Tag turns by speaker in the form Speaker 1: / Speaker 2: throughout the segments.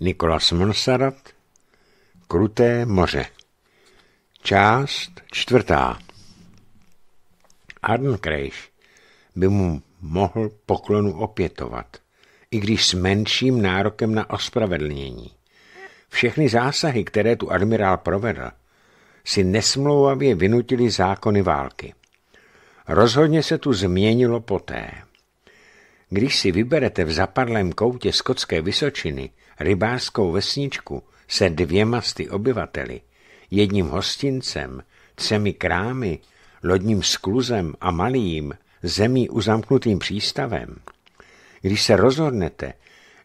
Speaker 1: Nikolas Monsarat, Kruté moře. Část čtvrtá. Krejš by mu mohl poklonu opětovat, i když s menším nárokem na ospravedlnění. Všechny zásahy, které tu admirál provedl, si nesmlouvavě vynutili zákony války. Rozhodně se tu změnilo poté. Když si vyberete v zapadlém koutě skotské vysočiny – rybářskou vesničku se dvěma sty obyvateli, jedním hostincem, třemi krámy, lodním skluzem a malým, zemí uzamknutým přístavem. Když se rozhodnete,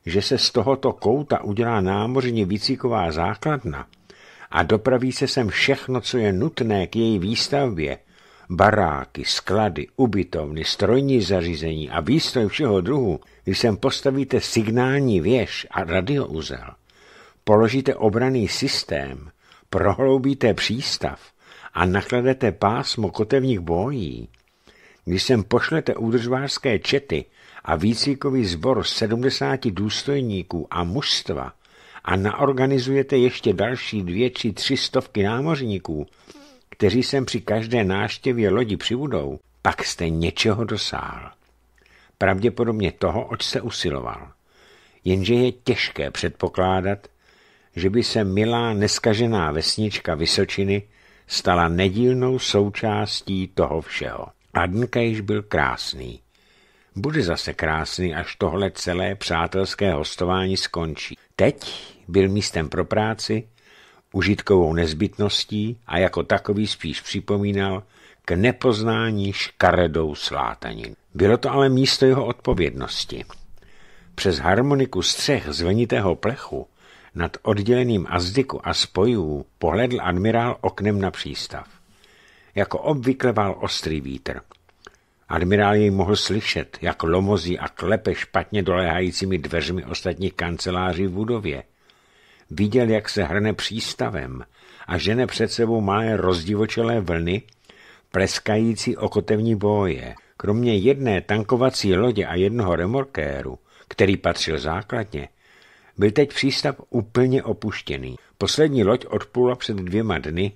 Speaker 1: že se z tohoto kouta udělá námořní výcíková základna a dopraví se sem všechno, co je nutné k její výstavbě, baráky, sklady, ubytovny, strojní zařízení a výstroj všeho druhu, když sem postavíte signální věž a radiouzel, položíte obraný systém, prohloubíte přístav a nakladete pásmo kotevních bojí, když sem pošlete údržbářské čety a výcvikový sbor 70 důstojníků a mužstva a naorganizujete ještě další dvě či tři stovky námořníků, kteří sem při každé náštěvě lodi přibudou, pak jste něčeho dosáhl pravděpodobně toho, oč se usiloval. Jenže je těžké předpokládat, že by se milá neskažená vesnička Vysočiny stala nedílnou součástí toho všeho. A dnka již byl krásný. Bude zase krásný, až tohle celé přátelské hostování skončí. Teď byl místem pro práci, užitkovou nezbytností a jako takový spíš připomínal k nepoznání škaredou slátanin. Bylo to ale místo jeho odpovědnosti. Přes harmoniku střech zvenitého plechu nad odděleným azdiku a spojů pohledl admirál oknem na přístav. Jako obvykle vál ostrý vítr. Admirál jej mohl slyšet, jak lomozí a klepe špatně doléhajícími dveřmi ostatních kanceláří v budově. Viděl, jak se hrne přístavem a žene před sebou má rozdivočelé vlny, pleskající okotevní boje. Kromě jedné tankovací lodě a jednoho remorkéru, který patřil základně, byl teď přístav úplně opuštěný. Poslední loď odplula před dvěma dny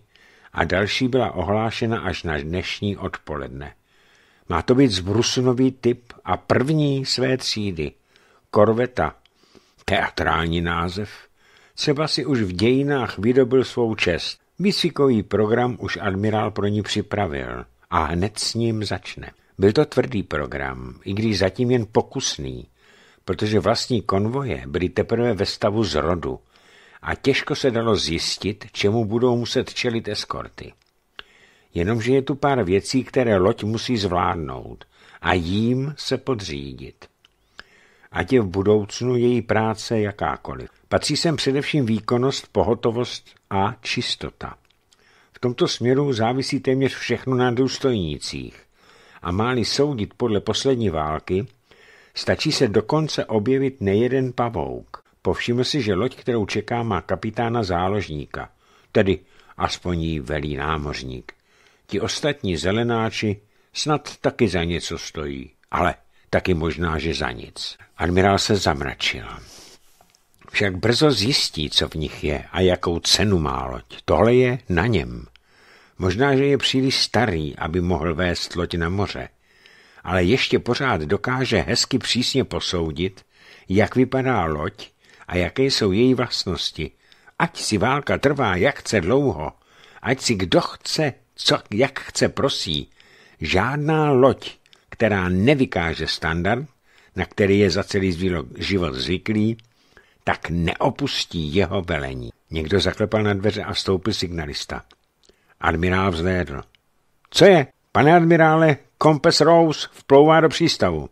Speaker 1: a další byla ohlášena až na dnešní odpoledne. Má to být zbrusunový typ a první své třídy. Korveta. Teatrální název. Třeba si už v dějinách vydobil svou čest. Výcvikový program už admirál pro ní připravil a hned s ním začne. Byl to tvrdý program, i když zatím jen pokusný, protože vlastní konvoje byly teprve ve stavu zrodu a těžko se dalo zjistit, čemu budou muset čelit eskorty. Jenomže je tu pár věcí, které loď musí zvládnout a jím se podřídit ať je v budoucnu její práce jakákoliv. Patří sem především výkonnost, pohotovost a čistota. V tomto směru závisí téměř všechno na důstojnících. A máli soudit podle poslední války, stačí se dokonce objevit nejeden pavouk. Povšiml si, že loď, kterou čeká, má kapitána záložníka, tedy aspoň jí velí námořník. Ti ostatní zelenáči snad taky za něco stojí, ale taky možná, že za nic. Admirál se zamračil. Však brzo zjistí, co v nich je a jakou cenu má loď. Tohle je na něm. Možná, že je příliš starý, aby mohl vést loď na moře, ale ještě pořád dokáže hezky přísně posoudit, jak vypadá loď a jaké jsou její vlastnosti. Ať si válka trvá, jak chce dlouho, ať si kdo chce, co, jak chce prosí, žádná loď která nevykáže standard, na který je za celý život zvyklý, tak neopustí jeho velení. Někdo zaklepal na dveře a vstoupil signalista. Admirál vzlédl. Co je? Pane admirále, Kompes Rose vplouvá do přístavu.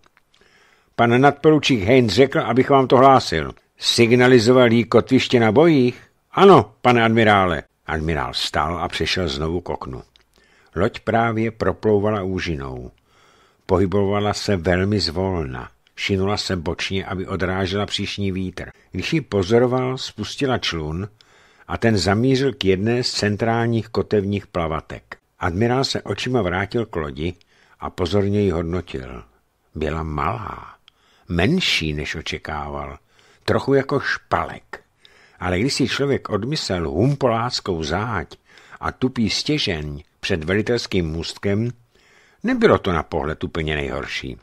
Speaker 1: Pan nadporučík Heinz řekl, abych vám to hlásil. Signalizoval jí kotviště na bojích? Ano, pane admirále. Admirál stál a přešel znovu k oknu. Loď právě proplouvala úžinou. Pohybovala se velmi zvolna. Šinula se bočně, aby odrážela příšní vítr. Když ji pozoroval, spustila člun a ten zamířil k jedné z centrálních kotevních plavatek. Admirál se očima vrátil k lodi a pozorně ji hodnotil. Byla malá, menší, než očekával, trochu jako špalek. Ale když si člověk odmyslel humpoláckou záď a tupý stěžeň před velitelským můstkem, Nebylo to na pohled úplně nejhorší.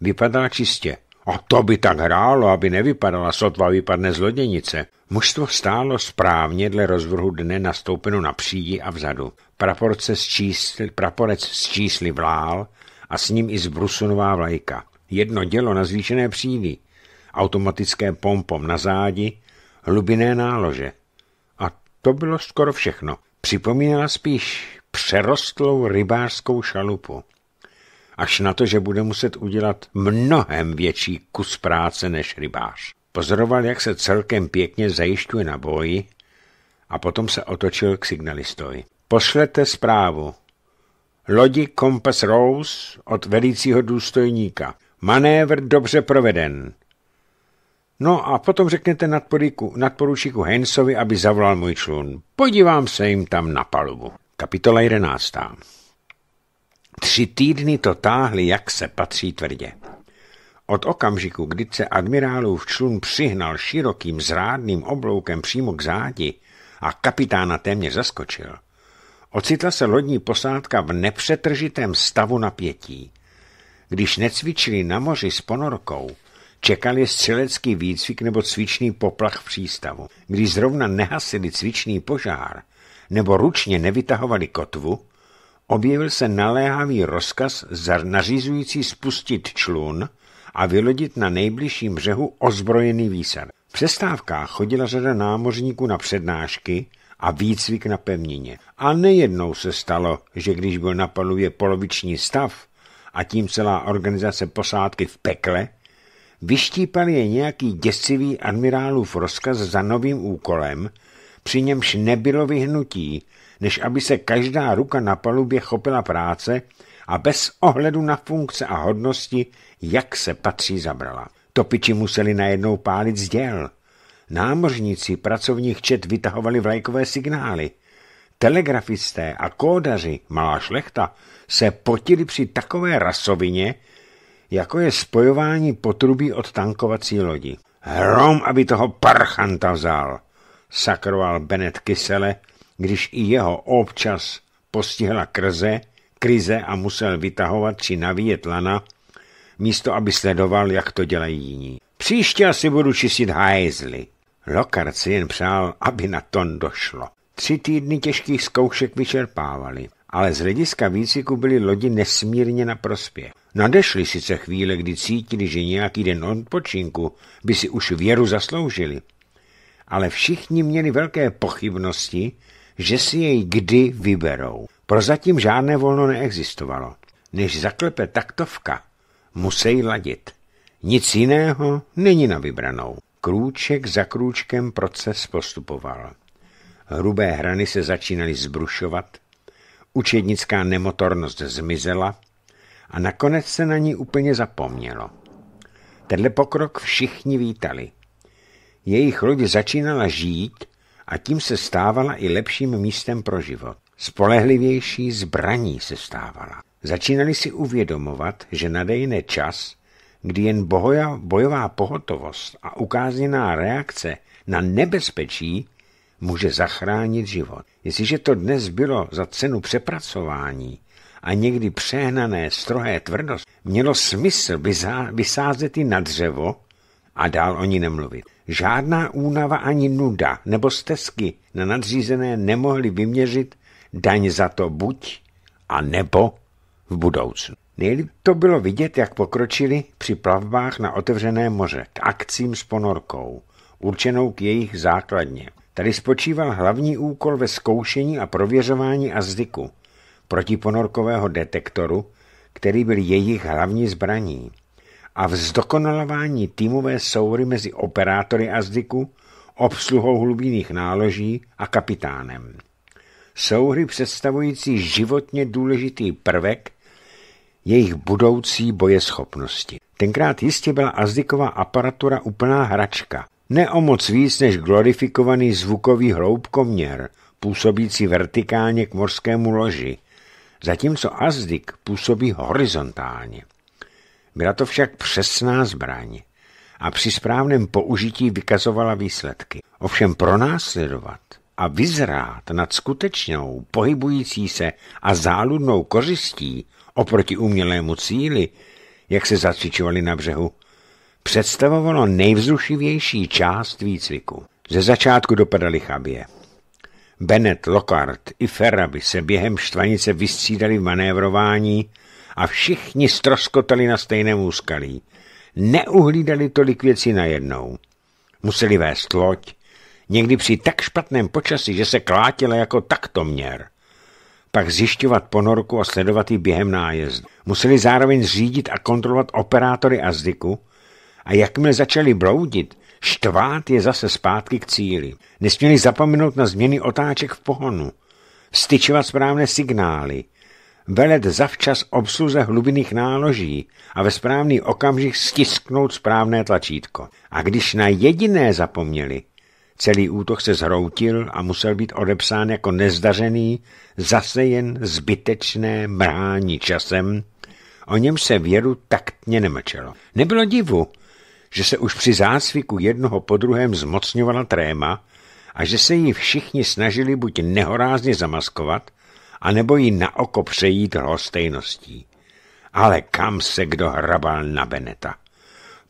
Speaker 1: Vypadala čistě. A to by tak hrálo, aby nevypadala sotva vypadne z loděnice. Mužstvo stálo správně dle rozvrhu dne nastoupeno na přídi a vzadu. Praporce z čísl, praporec z čísly vlál a s ním i zbrusunová vlajka. Jedno dělo na zvýšené přídi. Automatické pompom na zádi, hlubiné nálože. A to bylo skoro všechno. Připomínala spíš přerostlou rybářskou šalupu. Až na to, že bude muset udělat mnohem větší kus práce než rybář. Pozoroval, jak se celkem pěkně zajišťuje na boji a potom se otočil k signalistovi. Pošlete zprávu. Lodi Compass Rose od velícího důstojníka. Manévr dobře proveden. No a potom řeknete nadporučíku Hensovi, aby zavolal můj člun. Podívám se jim tam na palubu. Kapitola 11. Tři týdny to táhli, jak se patří tvrdě. Od okamžiku, kdy se admirálův člun přihnal širokým zrádným obloukem přímo k zádi a kapitána téměř zaskočil, ocitla se lodní posádka v nepřetržitém stavu napětí. Když necvičili na moři s ponorkou, čekali střelecký výcvik nebo cvičný poplach v přístavu. Když zrovna nehasili cvičný požár, nebo ručně nevytahovali kotvu, objevil se naléhavý rozkaz nařízující spustit člun a vylodit na nejbližším břehu ozbrojený výsad. V přestávkách chodila řada námořníků na přednášky a výcvik na pevnině. A nejednou se stalo, že když byl na palubě poloviční stav a tím celá organizace posádky v pekle, vyštípal je nějaký děsivý admirálův rozkaz za novým úkolem, při němž nebylo vyhnutí, než aby se každá ruka na palubě chopila práce a bez ohledu na funkce a hodnosti, jak se patří zabrala. Topiči museli najednou pálit z děl. Námořníci pracovních čet vytahovali vlajkové signály. Telegrafisté a kódaři, malá šlechta, se potili při takové rasovině, jako je spojování potrubí od tankovací lodi. Hrom, aby toho parchanta vzal sakroval Benet kysele, když i jeho občas postihla krze, krize a musel vytahovat či navíjet lana, místo aby sledoval, jak to dělají jiní. Příště asi budu čistit hajzly. Lokard si jen přál, aby na ton došlo. Tři týdny těžkých zkoušek vyčerpávali, ale z hlediska výciku byly lodi nesmírně na prospěch. Nadešly sice chvíle, kdy cítili, že nějaký den odpočinku by si už věru zasloužili, ale všichni měli velké pochybnosti, že si jej kdy vyberou. Prozatím žádné volno neexistovalo. Než zaklepe taktovka, musí ladit. Nic jiného není na vybranou. Krůček za krůčkem proces postupoval. Hrubé hrany se začínaly zbrušovat, učednická nemotornost zmizela a nakonec se na ní úplně zapomnělo. Tenhle pokrok všichni vítali – jejich loď začínala žít a tím se stávala i lepším místem pro život. Spolehlivější zbraní se stávala. Začínali si uvědomovat, že nadejne čas, kdy jen bohoja, bojová pohotovost a ukázněná reakce na nebezpečí může zachránit život. Jestliže to dnes bylo za cenu přepracování a někdy přehnané strohé tvrdost, mělo smysl vysázet ji na dřevo a dál o ní nemluvit. Žádná únava ani nuda nebo stezky na nadřízené nemohly vyměřit daň za to buď a nebo v budoucnu. Nejlíp to bylo vidět, jak pokročili při plavbách na otevřené moře k akcím s ponorkou, určenou k jejich základně. Tady spočíval hlavní úkol ve zkoušení a prověřování azdyku protiponorkového detektoru, který byl jejich hlavní zbraní a zdokonalování týmové souhry mezi operátory Azdiku, obsluhou hlubinných náloží a kapitánem. Souhry představující životně důležitý prvek jejich budoucí bojeschopnosti. Tenkrát jistě byla Azdiková aparatura úplná hračka, ne o moc víc než glorifikovaný zvukový hloubkoměr, působící vertikálně k morskému loži, zatímco Azdik působí horizontálně. Byla to však přesná zbraň a při správném použití vykazovala výsledky. Ovšem pronásledovat a vyzrát nad skutečnou, pohybující se a záludnou kořistí oproti umělému cíli, jak se zacvičovali na břehu, představovalo nejvzrušivější část výcviku. Ze začátku dopadali chabě. Bennett, Lockhart i Ferraby se během štvanice vystřídali v manévrování a všichni stroskotali na stejném úskalí. Neuhlídali tolik věcí najednou. Museli vést loď, někdy při tak špatném počasí, že se klátila jako měr. Pak zjišťovat ponorku a sledovat ji během nájezdu. Museli zároveň řídit a kontrolovat operátory azdiku a jakmile začali bloudit, štvát je zase zpátky k cíli. Nesměli zapomenout na změny otáček v pohonu, styčovat správné signály, velet zavčas obsluze hlubinných náloží a ve správný okamžik stisknout správné tlačítko. A když na jediné zapomněli, celý útok se zhroutil a musel být odepsán jako nezdařený, zase jen zbytečné mrhání časem, o něm se věru taktně nemlčelo. Nebylo divu, že se už při zácviku jednoho po druhém zmocňovala tréma a že se ji všichni snažili buď nehorázně zamaskovat, anebo ji na oko přejít lhostejností. Ale kam se kdo hrabal na Beneta?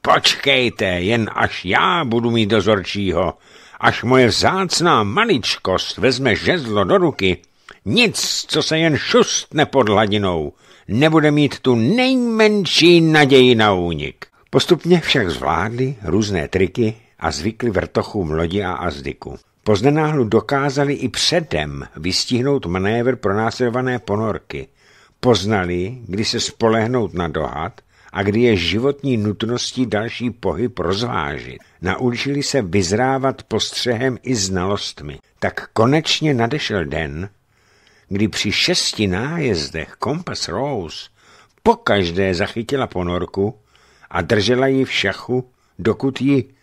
Speaker 1: Počkejte, jen až já budu mít dozorčího, až moje vzácná maličkost vezme žezlo do ruky, nic, co se jen šustne pod hladinou, nebude mít tu nejmenší naději na únik. Postupně však zvládli různé triky a zvykli vrtochům lodi a azdiku. Poznenáhlu dokázali i předem vystihnout manévr pronásledované ponorky. Poznali, kdy se spolehnout na dohad a kdy je životní nutností další pohyb rozvážit. Naučili se vyzrávat postřehem i znalostmi. Tak konečně nadešel den, kdy při šesti nájezdech Compass Rose pokaždé zachytila ponorku a držela ji v šachu, dokud ji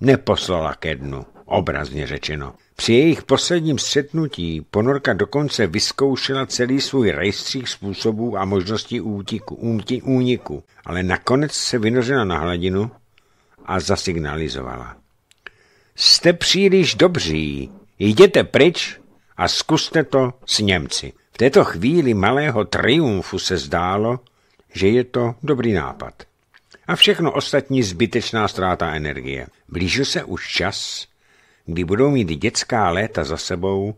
Speaker 1: neposlala ke dnu obrazně řečeno. Při jejich posledním střetnutí ponorka dokonce vyzkoušela celý svůj rejstřík způsobů a možností útiku, úmti, úniku, ale nakonec se vynořila na hladinu a zasignalizovala. Jste příliš dobří, jděte pryč a zkuste to s Němci. V této chvíli malého triumfu se zdálo, že je to dobrý nápad. A všechno ostatní zbytečná ztráta energie. Blížil se už čas, kdy budou mít dětská léta za sebou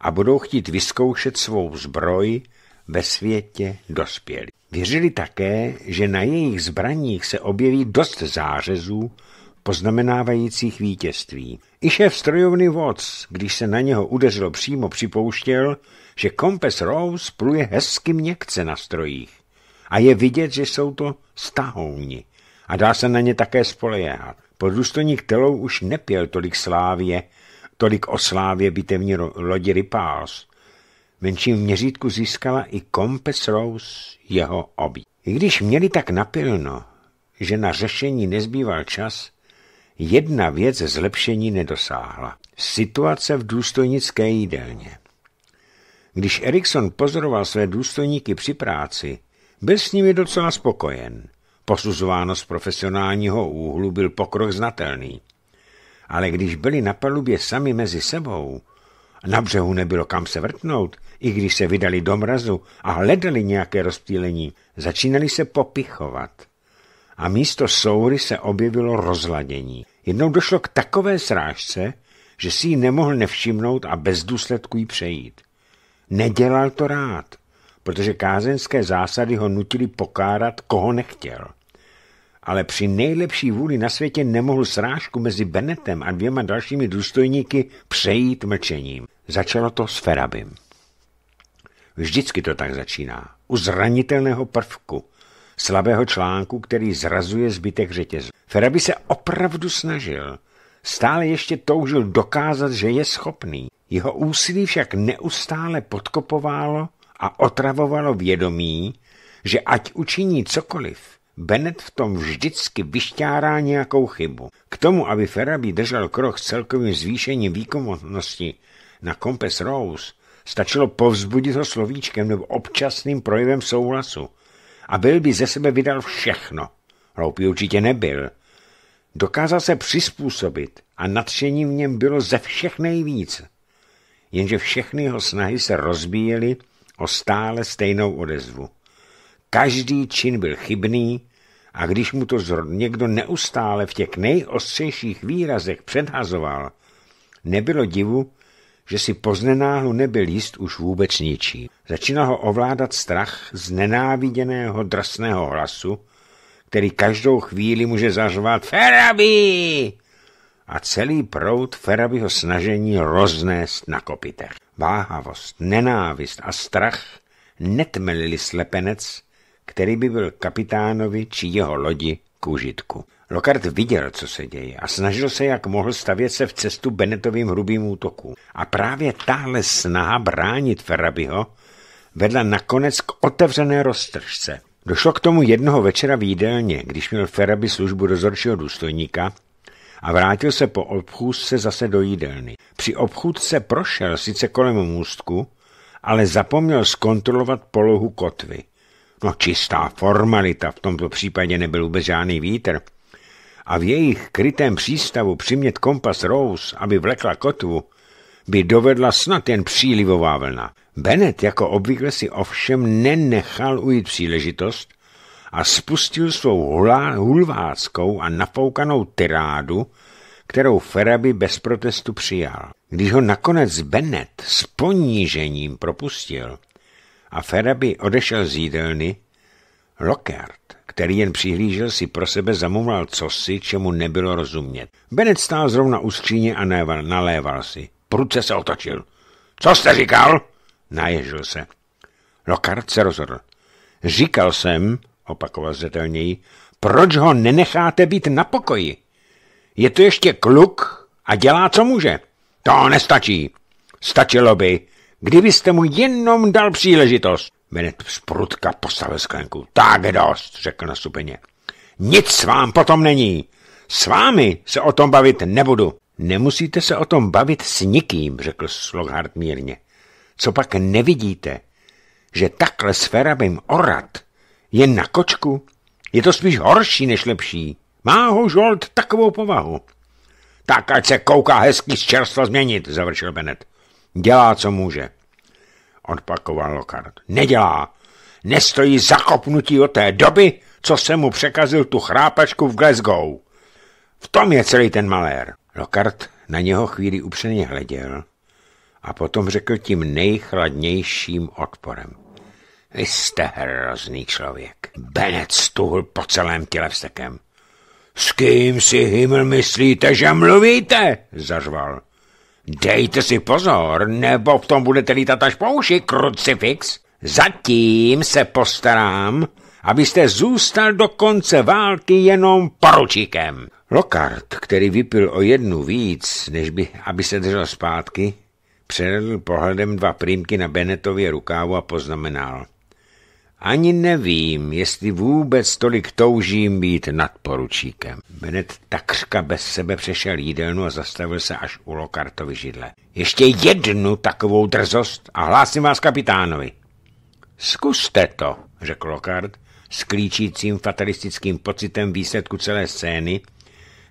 Speaker 1: a budou chtít vyzkoušet svou zbroj ve světě dospělí. Věřili také, že na jejich zbraních se objeví dost zářezů, poznamenávajících vítězství. I šéf strojovny Watts, když se na něho udeřilo přímo, připouštěl, že kompas Rose pluje hezky měkce na strojích a je vidět, že jsou to stahouni a dá se na ně také spoléhat. Podůstojník Telou už nepěl tolik slávě, tolik o slávě bitevní lodi Ripáls. V menším měřítku získala i Kompes Rose jeho obí. I když měli tak napilno, že na řešení nezbýval čas, jedna věc zlepšení nedosáhla. Situace v důstojnické jídelně. Když Erikson pozoroval své důstojníky při práci, byl s nimi docela spokojen. Posuzováno z profesionálního úhlu byl pokrok znatelný. Ale když byli na palubě sami mezi sebou, na břehu nebylo kam se vrtnout, i když se vydali do mrazu a hledali nějaké rozptýlení, začínali se popichovat. A místo soury se objevilo rozladění. Jednou došlo k takové srážce, že si ji nemohl nevšimnout a bez důsledku ji přejít. Nedělal to rád protože kázenské zásady ho nutily pokárat, koho nechtěl. Ale při nejlepší vůli na světě nemohl srážku mezi Benetem a dvěma dalšími důstojníky přejít mlčením. Začalo to s Ferabim. Vždycky to tak začíná. U zranitelného prvku, slabého článku, který zrazuje zbytek řetězu. Ferabi se opravdu snažil. Stále ještě toužil dokázat, že je schopný. Jeho úsilí však neustále podkopovalo a otravovalo vědomí, že ať učiní cokoliv, Bennett v tom vždycky vyšťárá nějakou chybu. K tomu, aby Ferraby držel krok s celkovým zvýšením výkonnosti na Compass Rose, stačilo povzbudit ho slovíčkem nebo občasným projevem souhlasu. A byl by ze sebe vydal všechno. Hloupý určitě nebyl. Dokázal se přizpůsobit a nadšení v něm bylo ze všech nejvíc. Jenže všechny jeho snahy se rozbíjely o stále stejnou odezvu. Každý čin byl chybný a když mu to někdo neustále v těch nejostřejších výrazech předhazoval, nebylo divu, že si poznenáhlu nebyl jist už vůbec ničí. Začínal ho ovládat strach z nenáviděného drsného hlasu, který každou chvíli může zařvat Ferabi! A celý prout Ferabiho snažení roznést na kopitech váhavost, nenávist a strach netmelili slepenec, který by byl kapitánovi či jeho lodi k užitku. Lokart viděl, co se děje a snažil se, jak mohl stavět se v cestu Benetovým hrubým útokům. A právě tahle snaha bránit Ferrabiho vedla nakonec k otevřené roztržce. Došlo k tomu jednoho večera v jídelně, když měl Ferabi službu dozorčího důstojníka a vrátil se po obchůzce zase do jídelny. Při obchůzce prošel sice kolem můstku, ale zapomněl zkontrolovat polohu kotvy. No čistá formalita, v tomto případě nebyl vůbec žádný vítr. A v jejich krytém přístavu přimět kompas Rose, aby vlekla kotvu, by dovedla snad jen přílivová vlna. Bennett jako obvykle si ovšem nenechal ujít příležitost a spustil svou hulváckou a nafoukanou tirádu, kterou Feraby bez protestu přijal. Když ho nakonec Bennett s ponížením propustil a Feraby odešel z jídelny, Lockhart, který jen přihlížel, si pro sebe zamumlal cosi, čemu nebylo rozumět. Bennett stál zrovna u skříně a neval, naléval si. Prudce se otočil. Co jste říkal? Naježil se. Lockhart se rozhodl. Říkal jsem, opakoval zřetelněji. Proč ho nenecháte být na pokoji? Je to ještě kluk a dělá, co může. To nestačí. Stačilo by, kdybyste mu jenom dal příležitost. Benet z prutka postavil sklenku. Tak dost, řekl nasupeně. Nic s vám potom není. S vámi se o tom bavit nebudu. Nemusíte se o tom bavit s nikým, řekl sloghard mírně. Co pak nevidíte, že takhle s Ferabem orat jen na kočku? Je to spíš horší než lepší. Má ho žolt takovou povahu. Tak ať se kouká hezky z čerstva změnit, završil Benet. Dělá, co může. Odpakoval Lokard. Nedělá. Nestojí zakopnutí od té doby, co se mu překazil tu chrápačku v Glasgow. V tom je celý ten malér. Lokard na něho chvíli upřeně hleděl a potom řekl tím nejchladnějším odporem. Vy jste hrozný člověk. Benec stuhl po celém těle vstekem. S kým si Himmel myslíte, že mluvíte? zařval. Dejte si pozor, nebo v tom budete lítat až po uši, krucifix. Zatím se postarám, abyste zůstal do konce války jenom poručíkem. Lokard, který vypil o jednu víc, než by, aby se držel zpátky, předl pohledem dva prýmky na Benetově rukávu a poznamenal. Ani nevím, jestli vůbec tolik toužím být nadporučíkem. Benet takřka bez sebe přešel jídelnu a zastavil se až u Lokartovy židle. Ještě jednu takovou drzost a hlásím vás kapitánovi. Zkuste to, řekl Lokard s klíčícím fatalistickým pocitem výsledku celé scény,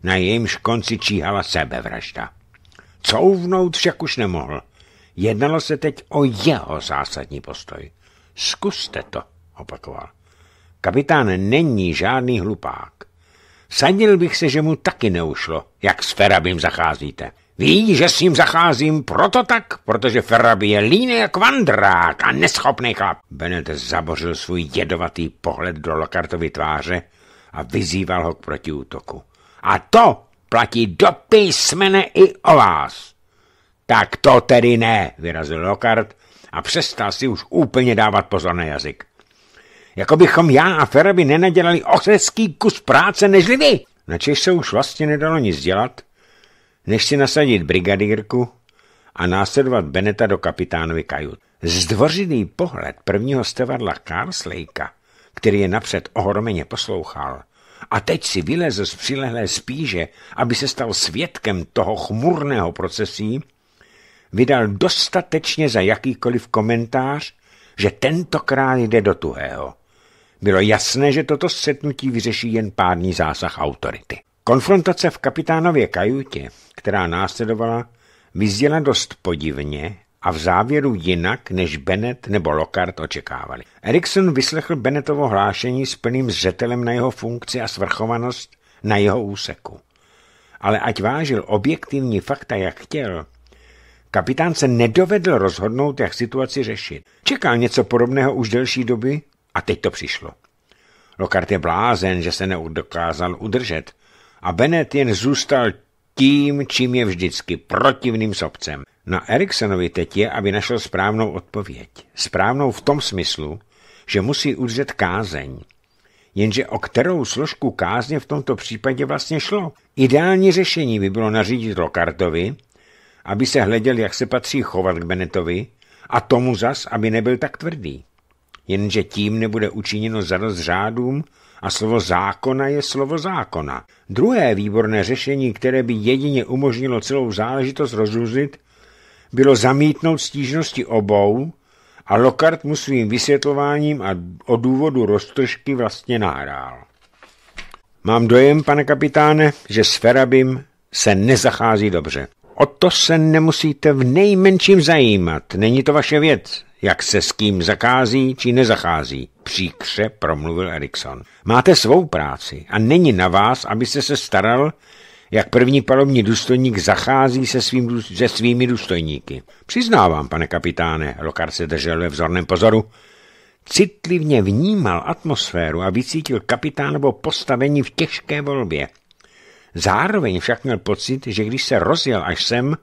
Speaker 1: na jejímž konci číhala sebevražda. Couvnout však už nemohl. Jednalo se teď o jeho zásadní postoj. Zkuste to opakoval. Kapitán není žádný hlupák. Sadil bych se, že mu taky neušlo, jak s Ferabim zacházíte. Ví, že s ním zacházím proto tak, protože Ferrabi je líný jak vandrák a neschopný chlap. Benet zabořil svůj jedovatý pohled do Lokartovy tváře a vyzýval ho k protiútoku. A to platí do písmene i o vás. Tak to tedy ne, vyrazil Lokart a přestal si už úplně dávat pozor na jazyk. Jako bychom já a Ferovi nenadělali ořeský kus práce než vy. Na Češ se už vlastně nedalo nic dělat, než si nasadit brigadírku a následovat Beneta do kapitánovi kajut. Zdvořilý pohled prvního stevadla Karslejka, který je napřed ohromeně poslouchal, a teď si vyleze z přilehlé spíže, aby se stal svědkem toho chmurného procesí, vydal dostatečně za jakýkoliv komentář, že tentokrát jde do tuhého. Bylo jasné, že toto setnutí vyřeší jen pádný zásah autority. Konfrontace v kapitánově kajutě, která následovala, vyzděla dost podivně a v závěru jinak, než Bennett nebo Lockhart očekávali. Erikson vyslechl Bennettovo hlášení s plným zřetelem na jeho funkci a svrchovanost na jeho úseku. Ale ať vážil objektivní fakta, jak chtěl, kapitán se nedovedl rozhodnout, jak situaci řešit. Čekal něco podobného už delší doby a teď to přišlo. Lokart je blázen, že se neudokázal udržet. A Bennett jen zůstal tím, čím je vždycky, protivným sobcem. Na Eriksonovi teď je, aby našel správnou odpověď. Správnou v tom smyslu, že musí udržet kázeň. Jenže o kterou složku kázně v tomto případě vlastně šlo? Ideální řešení by bylo nařídit Lokartovi, aby se hleděl, jak se patří chovat k Benetovi, a tomu zas, aby nebyl tak tvrdý jenže tím nebude učiněno zadost řádům a slovo zákona je slovo zákona. Druhé výborné řešení, které by jedině umožnilo celou záležitost rozluzit, bylo zamítnout stížnosti obou a Lokart mu svým vysvětlováním a o důvodu roztržky vlastně nahrál. Mám dojem, pane kapitáne, že s Ferabim se nezachází dobře. O to se nemusíte v nejmenším zajímat, není to vaše věc, jak se s kým zakází či nezachází, příkře promluvil Erikson. Máte svou práci a není na vás, abyste se staral, jak první palovní důstojník zachází se, svým, se svými důstojníky. Přiznávám, pane kapitáne, Lokar se držel ve vzorném pozoru, citlivně vnímal atmosféru a vycítil kapitánovo postavení v těžké volbě. Zároveň však měl pocit, že když se rozjel až sem,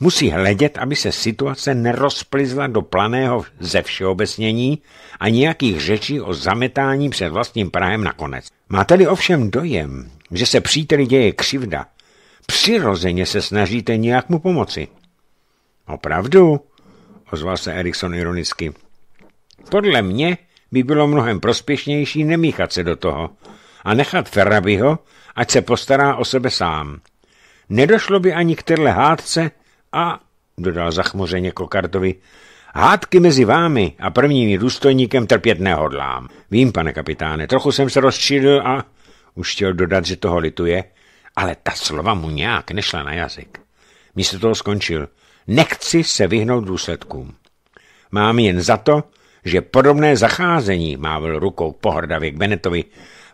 Speaker 1: Musí hledět, aby se situace nerozplizla do planého ze všeobecnění a nějakých řečí o zametání před vlastním Prahem nakonec. Má tedy ovšem dojem, že se příteli děje křivda. Přirozeně se snažíte nějak mu pomoci. Opravdu? ozval se Erikson ironicky. Podle mě by bylo mnohem prospěšnější nemíchat se do toho a nechat Ferrabiho, ať se postará o sebe sám. Nedošlo by ani k téhle hádce, a, dodal zachmořeně Kokartovi, hádky mezi vámi a prvním důstojníkem trpět nehodlám. Vím, pane kapitáne, trochu jsem se rozčílil a už chtěl dodat, že toho lituje, ale ta slova mu nějak nešla na jazyk. Místo toho skončil. Nechci se vyhnout důsledkům. Mám jen za to, že podobné zacházení, mávil rukou pohrdavě k Benetovi,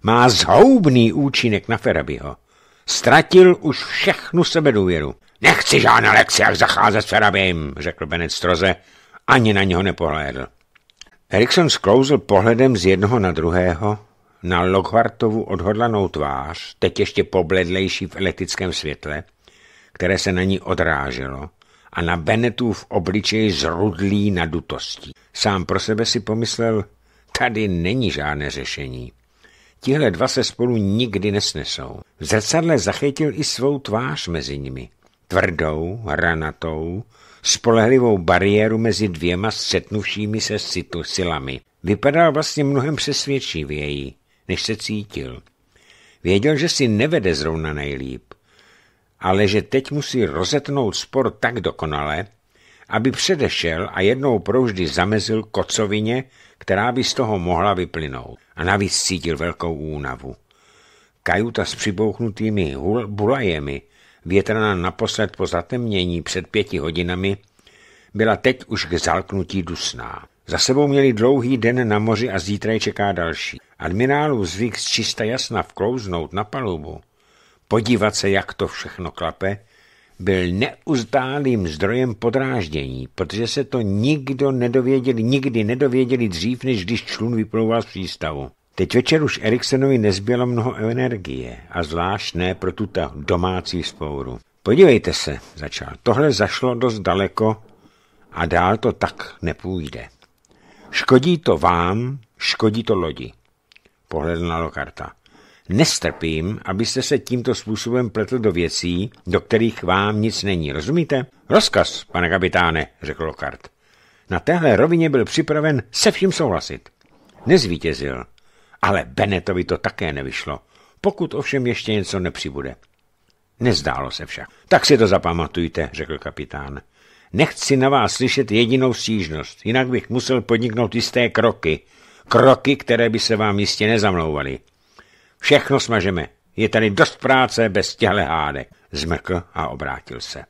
Speaker 1: má zhoubný účinek na Ferabiho. Ztratil už všechnu sebedůvěru. Nechci žádné lekce, jak zacházet s Ferabim, řekl Benet stroze. Ani na něho nepohlédl. Erikson sklouzl pohledem z jednoho na druhého, na Lockhartovu odhodlanou tvář, teď ještě pobledlejší v elektrickém světle, které se na ní odráželo, a na v obličej zrudlý nadutostí. Sám pro sebe si pomyslel, tady není žádné řešení. Tihle dva se spolu nikdy nesnesou. V zrcadle zachytil i svou tvář mezi nimi – tvrdou, ranatou, spolehlivou bariéru mezi dvěma střetnuvšími se situ silami. Vypadal vlastně mnohem přesvědčivěji, než se cítil. Věděl, že si nevede zrovna nejlíp, ale že teď musí rozetnout spor tak dokonale, aby předešel a jednou prouždy zamezil kocovině, která by z toho mohla vyplynout. A navíc cítil velkou únavu. Kajuta s přibouchnutými bulajemi větrana naposled po zatemnění před pěti hodinami, byla teď už k zalknutí dusná. Za sebou měli dlouhý den na moři a zítra je čeká další. Admirálu zvyk z čista jasna vklouznout na palubu, podívat se, jak to všechno klape, byl neuzdálým zdrojem podráždění, protože se to nikdo nedověděl, nikdy nedověděli dřív, než když člun vyplouval z přístavu. Teď večer už Eriksonovi nezbylo mnoho energie a zvlášť ne pro tuto domácí spouru. Podívejte se, začal, tohle zašlo dost daleko a dál to tak nepůjde. Škodí to vám, škodí to lodi. Pohledl na Lokarta. Nestrpím, abyste se tímto způsobem pletl do věcí, do kterých vám nic není, rozumíte? Rozkaz, pane kapitáne, řekl Lokart. Na téhle rovině byl připraven se vším souhlasit. Nezvítězil, ale Benetovi to také nevyšlo, pokud ovšem ještě něco nepřibude. Nezdálo se však. Tak si to zapamatujte, řekl kapitán. Nechci na vás slyšet jedinou stížnost, jinak bych musel podniknout jisté kroky. Kroky, které by se vám jistě nezamlouvaly. Všechno smažeme. Je tady dost práce bez těhle hádek. Zmrkl a obrátil se.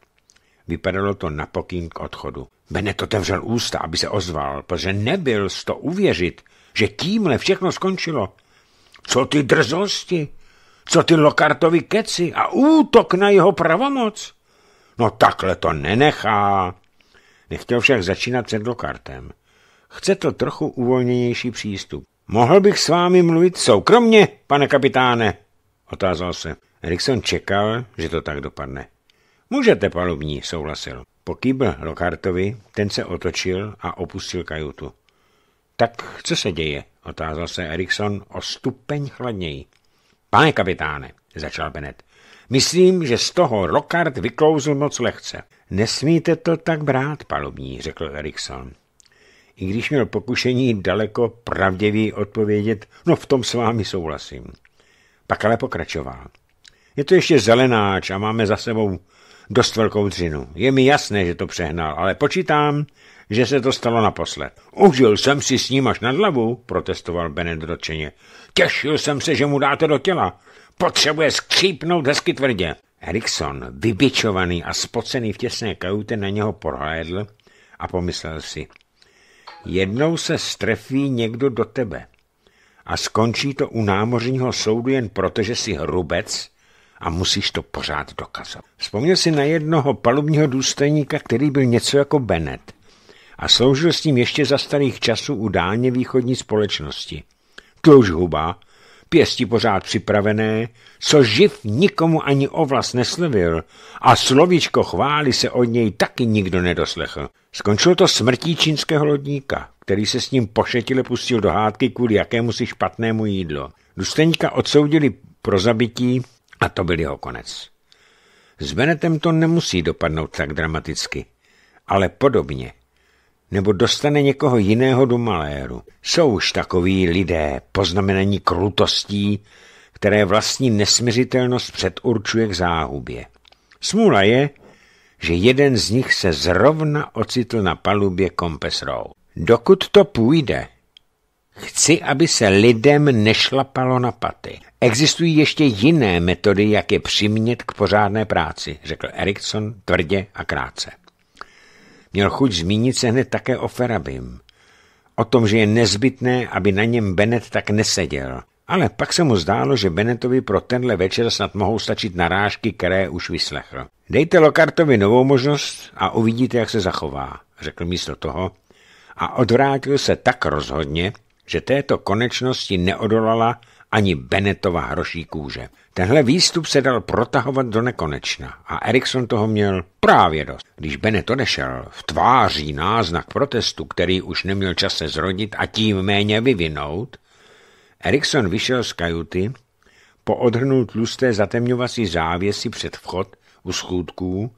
Speaker 1: Vypadalo to na k odchodu. Benet otevřel ústa, aby se ozval, protože nebyl z to uvěřit, že tímhle všechno skončilo. Co ty drzosti, co ty Lokartovi keci a útok na jeho pravomoc. No takhle to nenechá. Nechtěl však začínat před Lokartem. Chce to trochu uvolněnější přístup. Mohl bych s vámi mluvit soukromně, pane kapitáne, otázal se. Erikson čekal, že to tak dopadne. Můžete, palubní, souhlasil. Pokýbl Lokartovi, ten se otočil a opustil kajutu. Tak co se děje? Otázal se Erikson o stupeň chladněji. Pane kapitáne, začal Benet. myslím, že z toho Rockard vyklouzl moc lehce. Nesmíte to tak brát, palubní, řekl Erikson. I když měl pokušení daleko pravdivý odpovědět, no v tom s vámi souhlasím. Pak ale pokračoval. Je to ještě zelenáč a máme za sebou dost velkou dřinu. Je mi jasné, že to přehnal, ale počítám, že se to stalo naposled. Užil jsem si s ním až nad hlavu, protestoval Bennett dočeně. Těšil jsem se, že mu dáte do těla. Potřebuje skřípnout hezky tvrdě. Erikson, vybičovaný a spocený v těsné kajute, na něho porhlédl a pomyslel si. Jednou se strefí někdo do tebe a skončí to u námořního soudu jen proto, že jsi hrubec a musíš to pořád dokazovat. Vzpomněl si na jednoho palubního důstojníka, který byl něco jako Bennett a sloužil s ním ještě za starých časů u dáně východní společnosti. Tlouž huba, pěsti pořád připravené, co živ nikomu ani ovlas neslevil a slovíčko chvály se od něj taky nikdo nedoslechl. Skončilo to smrtí čínského lodníka, který se s ním pošetile pustil do hádky kvůli jakému si špatnému jídlo. Důstojníka odsoudili pro zabití a to byl jeho konec. S Benetem to nemusí dopadnout tak dramaticky, ale podobně nebo dostane někoho jiného do maléru. Jsou už takoví lidé, poznamenaní krutostí, které vlastní nesměřitelnost předurčuje k záhubě. Smůla je, že jeden z nich se zrovna ocitl na palubě kompesrou. Dokud to půjde, chci, aby se lidem nešlapalo na paty. Existují ještě jiné metody, jak je přimět k pořádné práci, řekl Erikson tvrdě a krátce. Měl chuť zmínit se hned také o Ferabim. O tom, že je nezbytné, aby na něm Bennett tak neseděl. Ale pak se mu zdálo, že Bennettovi pro tenhle večer snad mohou stačit narážky, které už vyslechl. Dejte Lokartovi novou možnost a uvidíte, jak se zachová, řekl místo toho a odvrátil se tak rozhodně, že této konečnosti neodolala ani Benetova hroší kůže. Tenhle výstup se dal protahovat do nekonečna a Erikson toho měl právě dost. Když Benet odešel, v tváří náznak protestu, který už neměl čas se zrodit a tím méně vyvinout, Erikson vyšel z kajuty, poodhrnul tlusté zatemňovací závěsy před vchod u schůdků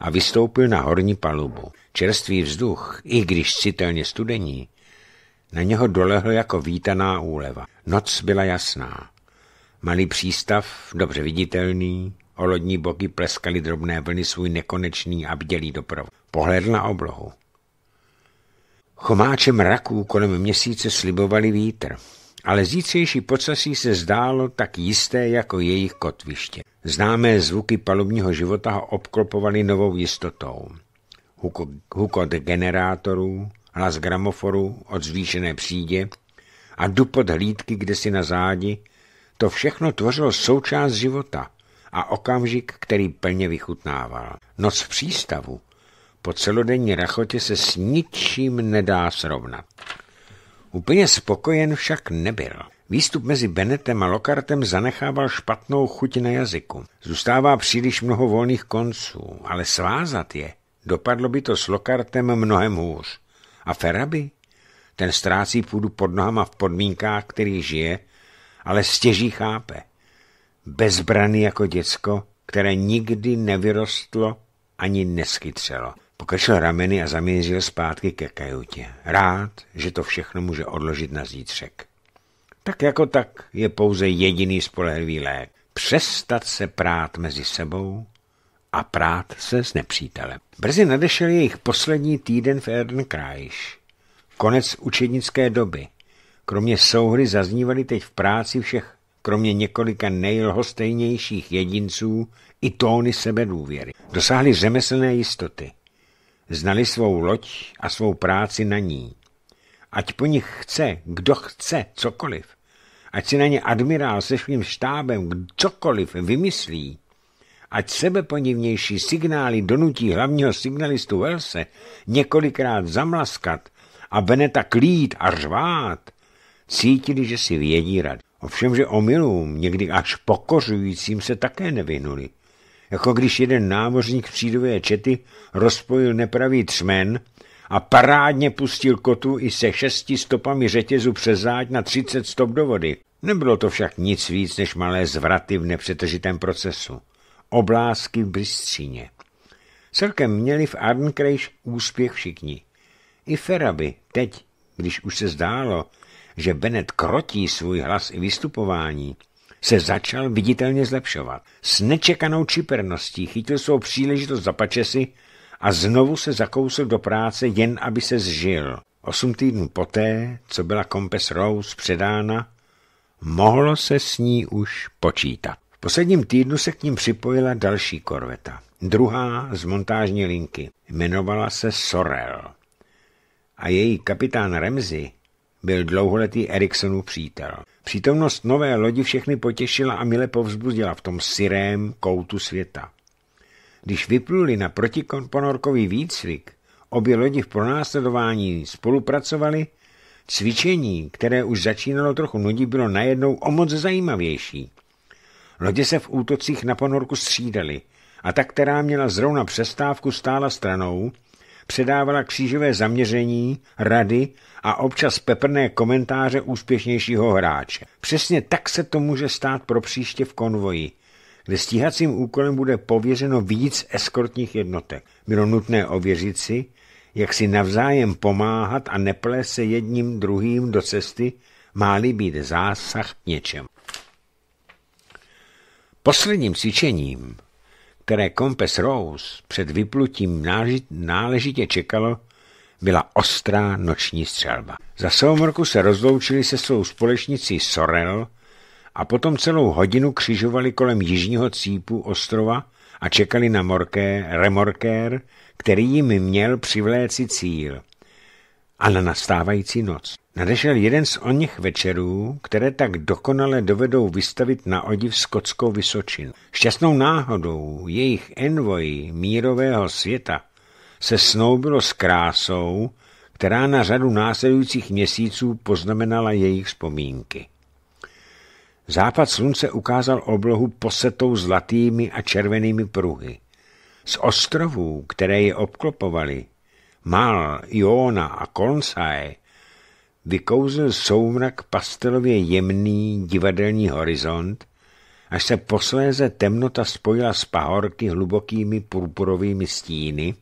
Speaker 1: a vystoupil na horní palubu. Čerstvý vzduch, i když citelně studení, na něho dolehl jako vítaná úleva. Noc byla jasná. Malý přístav, dobře viditelný, o lodní boky pleskaly drobné vlny svůj nekonečný a bdělý doprov. Pohledl na oblohu. Chomáče mraků kolem měsíce slibovali vítr, ale zítřejší počasí se zdálo tak jisté jako jejich kotviště. Známé zvuky palubního života ho obklopovaly novou jistotou. Hukot generátorů, hlas gramoforu od zvýšené přídě a dupot hlídky kdesi na zádi, to všechno tvořilo součást života a okamžik, který plně vychutnával. Noc v přístavu po celodenní rachotě se s ničím nedá srovnat. Úplně spokojen však nebyl. Výstup mezi Benetem a Lokartem zanechával špatnou chuť na jazyku. Zůstává příliš mnoho volných konců, ale svázat je dopadlo by to s Lokartem mnohem hůř. A Feraby? Ten ztrácí půdu pod nohama v podmínkách, který žije, ale stěží chápe. Bezbraný jako děcko, které nikdy nevyrostlo ani neskytřelo. Pokrčil rameny a zamířil zpátky ke kajutě. Rád, že to všechno může odložit na zítřek. Tak jako tak je pouze jediný spolehlivý lék. Přestat se prát mezi sebou a prát se s nepřítelem. Brzy nadešel jejich poslední týden v Erdenkrajš. Konec učednické doby. Kromě souhry zaznívaly teď v práci všech, kromě několika nejlhostejnějších jedinců, i tóny sebedůvěry. Dosáhli řemeslné jistoty. Znali svou loď a svou práci na ní. Ať po nich chce, kdo chce, cokoliv. Ať si na ně admirál se svým štábem cokoliv vymyslí, ať sebeponivnější signály donutí hlavního signalistu Velse několikrát zamlaskat a Beneta klít a řvát, cítili, že si vědí rad. Ovšem, že omylům, někdy až pokořujícím, se také nevinuli, Jako když jeden námořník přídové čety rozpojil nepravý třmen a parádně pustil kotu i se šesti stopami řetězu přes záď na třicet stop do vody. Nebylo to však nic víc než malé zvraty v nepřetržitém procesu oblásky v Bystřině. Celkem měli v Arnkrejš úspěch všichni. I Feraby teď, když už se zdálo, že Bennett krotí svůj hlas i vystupování, se začal viditelně zlepšovat. S nečekanou čiperností chytil svou příležitost za pačesy a znovu se zakousil do práce, jen aby se zžil. Osm týdnů poté, co byla kompes Rose předána, mohlo se s ní už počítat. V posledním týdnu se k ním připojila další korveta. Druhá z montážní linky. Jmenovala se Sorel. A její kapitán Remzi byl dlouholetý Eriksonův přítel. Přítomnost nové lodi všechny potěšila a mile povzbudila v tom sirém koutu světa. Když vypluli na protiponorkový výcvik, obě lodi v pronásledování spolupracovali, cvičení, které už začínalo trochu nudit, bylo najednou o moc zajímavější – Lodě se v útocích na ponorku střídaly a ta, která měla zrovna přestávku, stála stranou, předávala křížové zaměření, rady a občas peprné komentáře úspěšnějšího hráče. Přesně tak se to může stát pro příště v konvoji, kde stíhacím úkolem bude pověřeno víc eskortních jednotek. Bylo nutné ověřit si, jak si navzájem pomáhat a neplést se jedním druhým do cesty, má-li být zásah k něčem. Posledním cvičením, které Kompes Rose před vyplutím náležitě čekalo, byla ostrá noční střelba. Za soumorku se rozloučili se svou společnicí Sorel a potom celou hodinu křižovali kolem jižního cípu ostrova a čekali na morké, remorkér, který jim měl přivléci cíl. A na nastávající noc. Nadešel jeden z oněch večerů, které tak dokonale dovedou vystavit na odiv skotskou Vysočinu. Šťastnou náhodou jejich envoji mírového světa se snoubilo s krásou, která na řadu následujících měsíců poznamenala jejich vzpomínky. Západ slunce ukázal oblohu posetou zlatými a červenými pruhy. Z ostrovů, které je obklopovaly, Mal, Iona a Kolnsaj, vykouzl soumrak pastelově jemný divadelní horizont, až se posléze temnota spojila s pahorky hlubokými purpurovými stíny,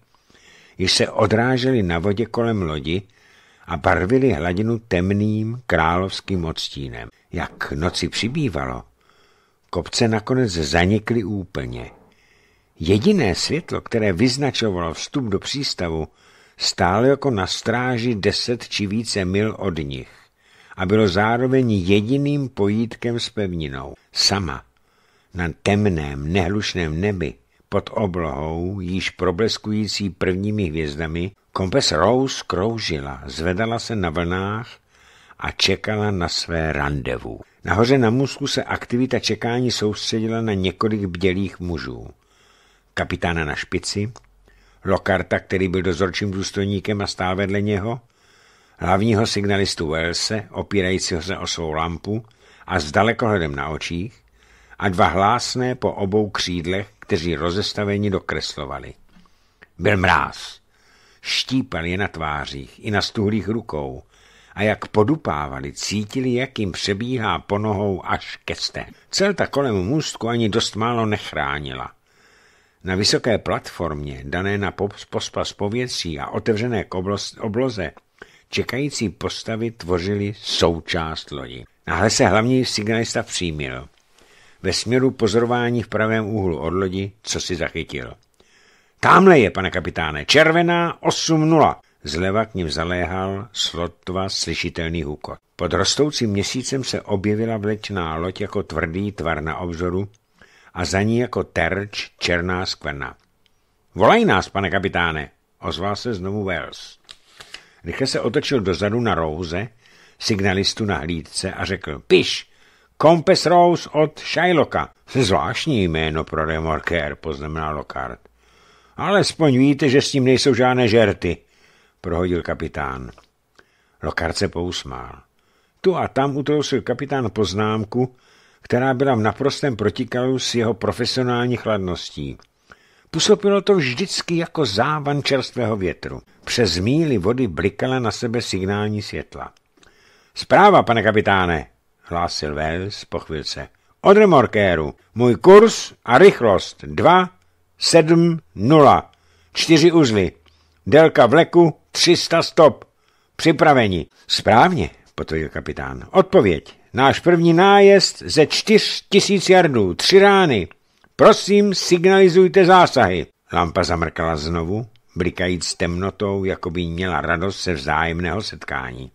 Speaker 1: již se odrážely na vodě kolem lodi a barvily hladinu temným královským odstínem. Jak noci přibývalo, kopce nakonec zanikly úplně. Jediné světlo, které vyznačovalo vstup do přístavu, stál jako na stráži deset či více mil od nich a bylo zároveň jediným pojítkem s pevninou. Sama, na temném, nehlušném nebi, pod oblohou, již probleskující prvními hvězdami, kompas Rose kroužila, zvedala se na vlnách a čekala na své randevu. Nahoře na musku se aktivita čekání soustředila na několik bdělých mužů. Kapitána na špici, Lokarta, který byl dozorčím důstojníkem a stál vedle něho, hlavního signalistu Wellse, opírajícího se o svou lampu a s dalekohledem na očích, a dva hlásné po obou křídlech, kteří rozestavení dokreslovali. Byl mráz. Štípal je na tvářích i na stuhlých rukou a jak podupávali, cítili, jak jim přebíhá po nohou až ke stehnu. Celta kolem můstku ani dost málo nechránila – na vysoké platformě, dané na pospas pověcí a otevřené k obloze, čekající postavy tvořily součást lodi. Náhle se hlavní signalista přímil. Ve směru pozorování v pravém úhlu od lodi, co si zachytil. Támhle je, pane kapitáne, červená 8.0. Zleva k ním zaléhal slotva slyšitelný hukot. Pod rostoucím měsícem se objevila vlečná loď jako tvrdý tvar na obzoru, a za ní jako terč černá skvrna. Volej nás, pane kapitáne, ozval se znovu Wells. Rychle se otočil dozadu na Rose, signalistu na hlídce a řekl, piš, Kompes Rose od Shylocka. Se zvláštní jméno pro remorker, poznamenal Lockhart. Alespoň víte, že s ním nejsou žádné žerty, prohodil kapitán. Lockhart se pousmál. Tu a tam utrousil kapitán poznámku, která byla v naprostém protikalu s jeho profesionální chladností. Působilo to vždycky jako závan čerstvého větru. Přes míly vody blikala na sebe signální světla. Zpráva, pane kapitáne, hlásil Wells po chvilce. Od remorkéru. Můj kurz a rychlost 2, 7, 0. Čtyři uzly. Délka vleku 300 stop. Připraveni. Správně, potvrdil kapitán. Odpověď. Náš první nájezd ze čtyř tisíc jardů, tři rány. Prosím, signalizujte zásahy. Lampa zamrkala znovu, blikajíc temnotou, jako by měla radost se vzájemného setkání.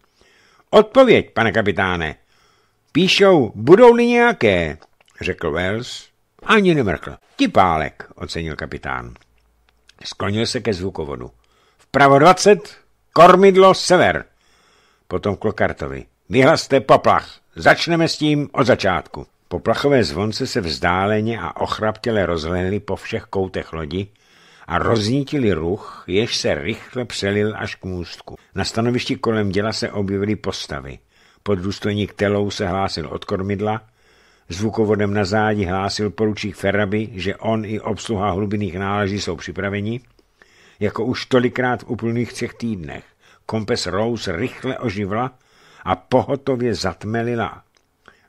Speaker 1: Odpověď, pane kapitáne. Píšou, budou-li nějaké, řekl Wells. Ani nemrkl. Tipálek, ocenil kapitán. Sklonil se ke zvukovodu. Vpravo 20, kormidlo sever. Potom klokartovi. Vyhlaste poplach. Začneme s tím od začátku. Poplachové zvonce se vzdáleně a ochraptěle rozlehly po všech koutech lodi a roznítili ruch, jež se rychle přelil až k můstku. Na stanovišti kolem děla se objevily postavy. Pod důstojník telou se hlásil od kormidla, zvukovodem na zádi hlásil poručík Feraby, že on i obsluha hlubinných náleží jsou připraveni, jako už tolikrát v úplných třech týdnech. Kompes Rose rychle oživla a pohotově zatmelila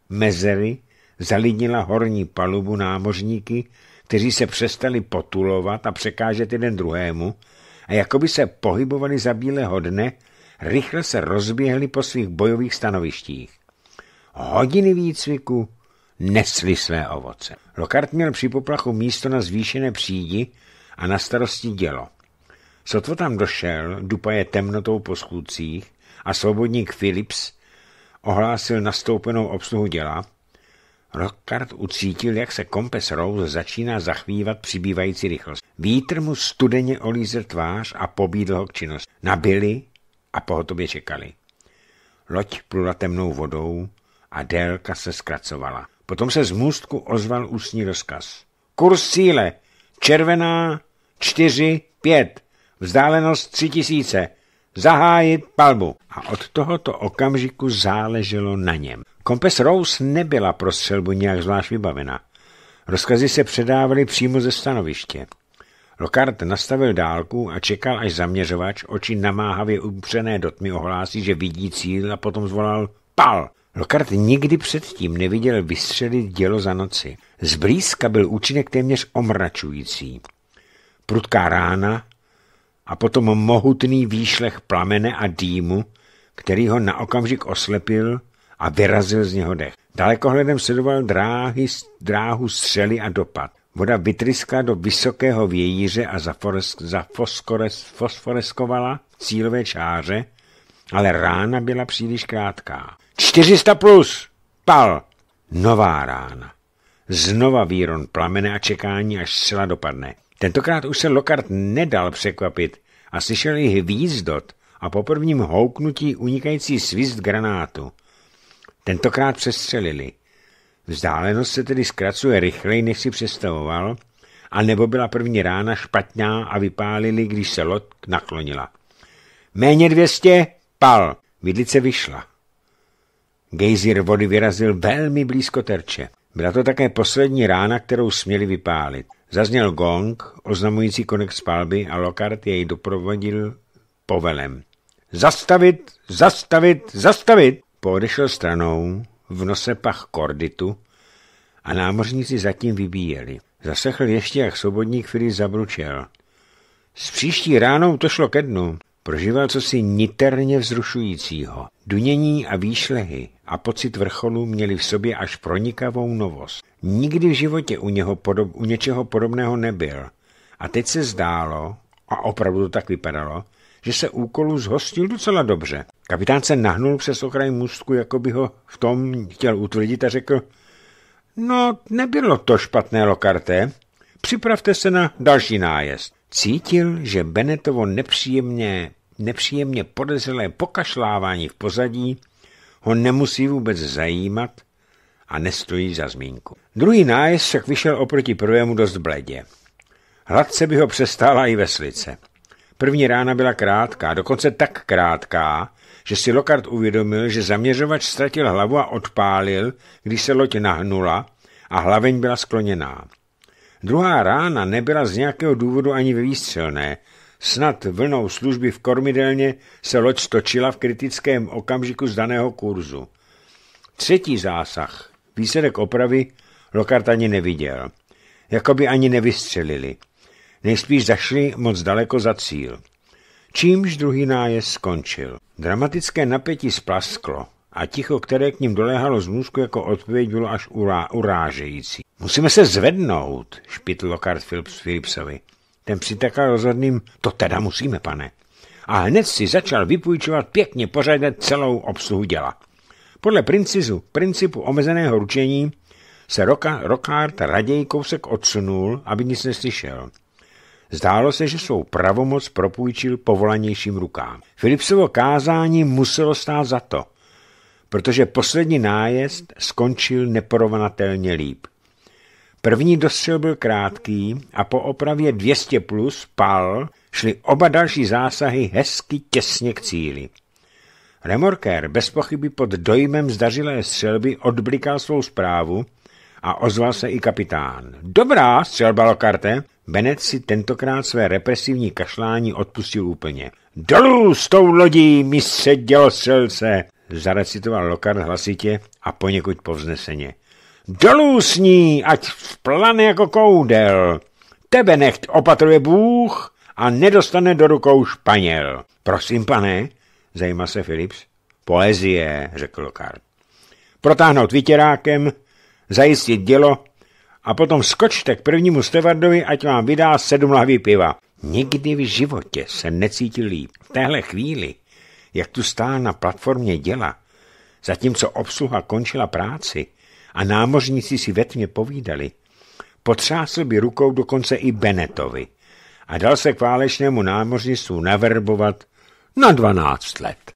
Speaker 1: mezery, zalidnila horní palubu námořníky, kteří se přestali potulovat a překážet jeden druhému a jako by se pohybovali za bílého dne, rychle se rozběhli po svých bojových stanovištích. Hodiny výcviku nesly své ovoce. Lokart měl při poplachu místo na zvýšené přídi a na starosti dělo. Sotvo tam došel, dupa je temnotou po schůdcích, a svobodník Philips ohlásil nastoupenou obsluhu děla, Rockard ucítil, jak se kompes Rose začíná zachvívat přibývající rychlost. Vítr mu studeně olízl tvář a pobídl ho k činnosti. Nabili a pohotově čekali. Loď plula temnou vodou a délka se zkracovala. Potom se z můstku ozval ústní rozkaz. Kurs cíle. Červená. Čtyři. Pět. Vzdálenost tři tisíce zahájit palbu a od tohoto okamžiku záleželo na něm. Kompes Rose nebyla pro střelbu nijak zvlášť vybavena. Rozkazy se předávaly přímo ze stanoviště. Lokard nastavil dálku a čekal, až zaměřovač, oči namáhavě upřené do tmy ohlásí, že vidí cíl a potom zvolal pal. Lokard nikdy předtím neviděl vystřelit dělo za noci. Zblízka byl účinek téměř omračující. Prudká rána, a potom mohutný výšlech plamene a dýmu, který ho na okamžik oslepil a vyrazil z něho dech. Dalekohledem sledoval dráhy, dráhu střely a dopad. Voda vytryskla do vysokého vějíře a zaforesk, zafoskores, fosforeskovala cílové čáře, ale rána byla příliš krátká. 400 plus! Pal! Nová rána. Znova výron plamene a čekání, až střela dopadne. Tentokrát už se lokard nedal překvapit a slyšel jich výzdot a po prvním houknutí unikající svist granátu. Tentokrát přestřelili. Vzdálenost se tedy zkracuje rychleji, než si představoval, a nebo byla první rána špatná a vypálili, když se lot naklonila. Méně dvěstě, pal, vidlice vyšla. Gejzír vody vyrazil velmi blízko terče. Byla to také poslední rána, kterou směli vypálit. Zazněl gong, oznamující konec spálby a Lockhart jej doprovodil povelem. Zastavit, zastavit, zastavit! Podešel stranou, v nose pach korditu a námořníci zatím vybíjeli. Zasechl ještě, jak svobodní chvíli zabručel. S příští ránou to šlo ke dnu. Prožíval cosi niterně vzrušujícího. Dunění a výšlehy a pocit vrcholu měli v sobě až pronikavou novost. Nikdy v životě u, něho podob, u něčeho podobného nebyl. A teď se zdálo, a opravdu to tak vypadalo, že se úkolu zhostil docela dobře. Kapitán se nahnul přes okraj můstku, jako by ho v tom chtěl utvrdit a řekl, no nebylo to špatné lokarté, připravte se na další nájezd. Cítil, že Benetovo nepříjemně, nepříjemně podezřelé pokašlávání v pozadí ho nemusí vůbec zajímat, a nestojí za zmínku. Druhý nájezd však vyšel oproti prvému dost bledě. Hladce by ho přestála i veslice. První rána byla krátká, dokonce tak krátká, že si Lokard uvědomil, že zaměřovač ztratil hlavu a odpálil, když se loď nahnula a hlaveň byla skloněná. Druhá rána nebyla z nějakého důvodu ani výstřelné, snad vlnou služby v kormidelně se loď stočila v kritickém okamžiku z daného kurzu. Třetí zásah Výsledek opravy Lokart ani neviděl. Jakoby ani nevystřelili. Nejspíš zašli moc daleko za cíl. Čímž druhý nájezd skončil. Dramatické napětí splasklo a ticho, které k ním doléhalo z můzku jako odpověď, bylo až urá, urážející. Musíme se zvednout, špitl Lokart Philips Philipsovi. Ten přitakal rozhodným, to teda musíme, pane. A hned si začal vypůjčovat pěkně pořádat celou obsluhu děla. Podle principu, principu omezeného ručení se Roka, Rockhart raději kousek odsunul, aby nic neslyšel. Zdálo se, že svou pravomoc propůjčil povolanějším rukám. Filipsovo kázání muselo stát za to, protože poslední nájezd skončil neporovnatelně líp. První dostřel byl krátký a po opravě 200 plus pal šly oba další zásahy hezky těsně k cíli. Remorker bez pochyby pod dojmem zdařilé střelby odblikal svou zprávu a ozval se i kapitán. Dobrá, střelba Lokarte! Benet si tentokrát své represivní kašlání odpustil úplně. Dolů s tou lodí, mi se dělostřelce! Zarecitoval Lokart hlasitě a poněkud povzneseně. Dolů s ní, ať vplane jako koudel! Tebe necht opatruje Bůh a nedostane do rukou Španěl. Prosím, pane, zajímal se Philips. Poezie, řekl Karl. Protáhnout vytěrákem, zajistit dělo a potom skočte k prvnímu stevardovi, ať vám vydá sedm lahví piva. Nikdy v životě se necítil líp. V téhle chvíli, jak tu stál na platformě děla, zatímco obsluha končila práci a námořníci si ve tmě povídali, potřásl by rukou dokonce i Benetovi a dal se k válečnému námořnictvu naverbovat na ounce left.